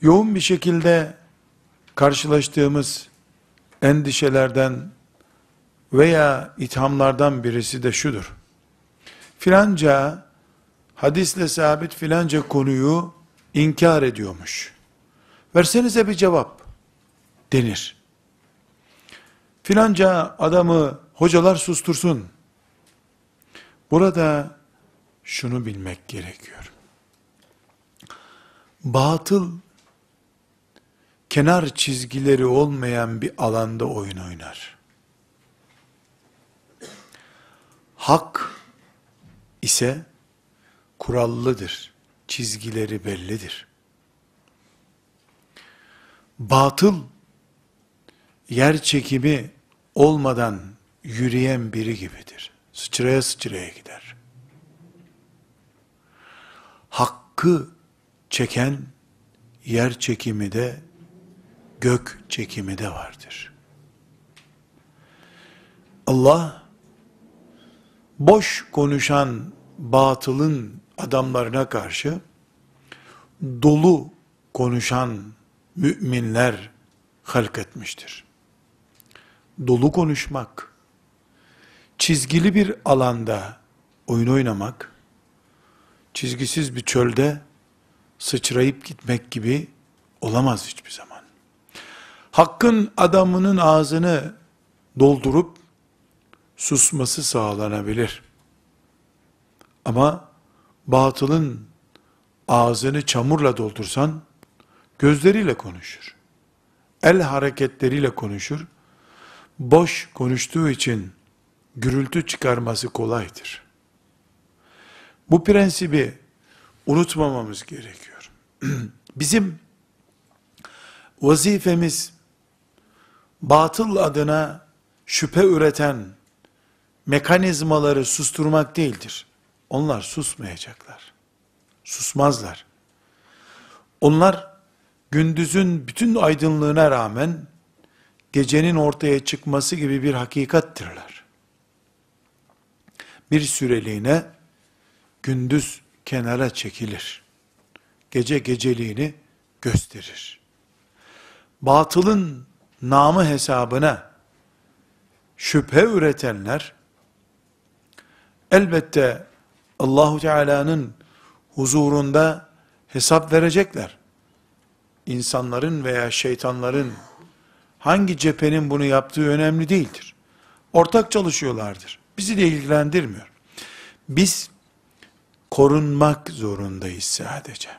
yoğun bir şekilde karşılaştığımız endişelerden veya ithamlardan birisi de şudur. Filanca hadisle sabit filanca konuyu inkar ediyormuş. Versenize bir cevap denir. Filanca adamı hocalar sustursun. Burada şunu bilmek gerekiyor. Batıl kenar çizgileri olmayan bir alanda oyun oynar. Hak ise kurallıdır, çizgileri bellidir. Batıl, yer çekimi olmadan yürüyen biri gibidir. Sıçraya sıçraya gider. Hakkı çeken yer çekimi de gök çekimi de vardır. Allah boş konuşan batılın adamlarına karşı dolu konuşan müminler halk etmiştir. Dolu konuşmak, çizgili bir alanda oyun oynamak, çizgisiz bir çölde sıçrayıp gitmek gibi olamaz hiçbir zaman hakkın adamının ağzını doldurup susması sağlanabilir. Ama batılın ağzını çamurla doldursan gözleriyle konuşur. El hareketleriyle konuşur. Boş konuştuğu için gürültü çıkarması kolaydır. Bu prensibi unutmamamız gerekiyor. Bizim vazifemiz batıl adına şüphe üreten mekanizmaları susturmak değildir. Onlar susmayacaklar. Susmazlar. Onlar gündüzün bütün aydınlığına rağmen gecenin ortaya çıkması gibi bir hakikattirler. Bir süreliğine gündüz kenara çekilir. Gece geceliğini gösterir. Batılın namı hesabına şüphe üretenler elbette Allahu Teala'nın huzurunda hesap verecekler. İnsanların veya şeytanların hangi cephenin bunu yaptığı önemli değildir. Ortak çalışıyorlardır. Bizi de ilgilendirmiyor. Biz korunmak zorundayız sadece.